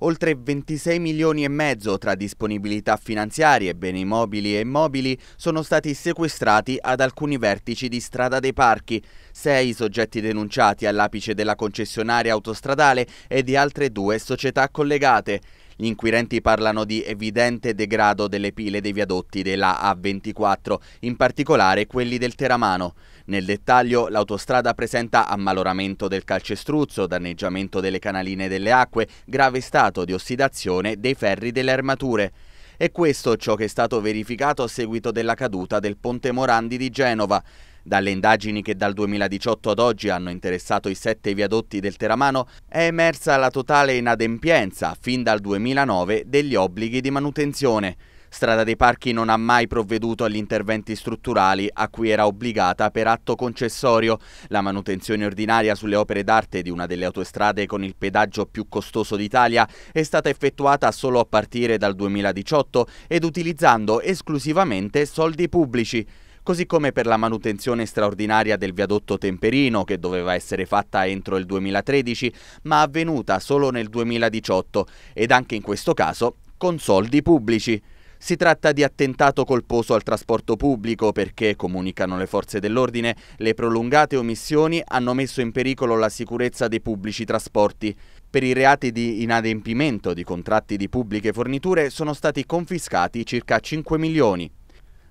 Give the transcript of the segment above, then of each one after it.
Oltre 26 milioni e mezzo tra disponibilità finanziarie, beni mobili e immobili sono stati sequestrati ad alcuni vertici di Strada dei Parchi, sei soggetti denunciati all'apice della concessionaria autostradale e di altre due società collegate. Gli inquirenti parlano di evidente degrado delle pile dei viadotti della A24, in particolare quelli del Teramano. Nel dettaglio, l'autostrada presenta ammaloramento del calcestruzzo, danneggiamento delle canaline delle acque, grave stato di ossidazione dei ferri delle armature. È questo ciò che è stato verificato a seguito della caduta del ponte Morandi di Genova. Dalle indagini che dal 2018 ad oggi hanno interessato i sette viadotti del Teramano è emersa la totale inadempienza, fin dal 2009, degli obblighi di manutenzione. Strada dei Parchi non ha mai provveduto agli interventi strutturali a cui era obbligata per atto concessorio. La manutenzione ordinaria sulle opere d'arte di una delle autostrade con il pedaggio più costoso d'Italia è stata effettuata solo a partire dal 2018 ed utilizzando esclusivamente soldi pubblici così come per la manutenzione straordinaria del viadotto Temperino che doveva essere fatta entro il 2013 ma avvenuta solo nel 2018 ed anche in questo caso con soldi pubblici. Si tratta di attentato colposo al trasporto pubblico perché, comunicano le forze dell'ordine, le prolungate omissioni hanno messo in pericolo la sicurezza dei pubblici trasporti. Per i reati di inadempimento di contratti di pubbliche forniture sono stati confiscati circa 5 milioni.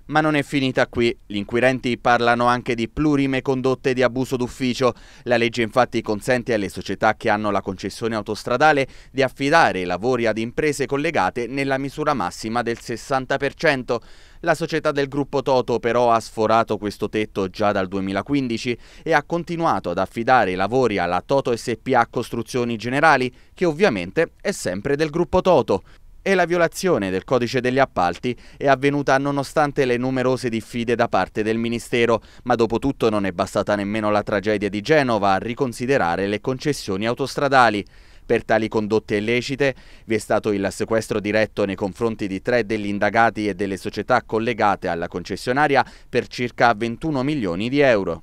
Ma non è finita qui. Gli inquirenti parlano anche di plurime condotte di abuso d'ufficio. La legge infatti consente alle società che hanno la concessione autostradale di affidare lavori ad imprese collegate nella misura massima del 60%. La società del gruppo Toto però ha sforato questo tetto già dal 2015 e ha continuato ad affidare i lavori alla Toto SPA Costruzioni Generali, che ovviamente è sempre del gruppo Toto e la violazione del codice degli appalti è avvenuta nonostante le numerose diffide da parte del Ministero, ma dopo tutto non è bastata nemmeno la tragedia di Genova a riconsiderare le concessioni autostradali. Per tali condotte illecite vi è stato il sequestro diretto nei confronti di tre degli indagati e delle società collegate alla concessionaria per circa 21 milioni di euro.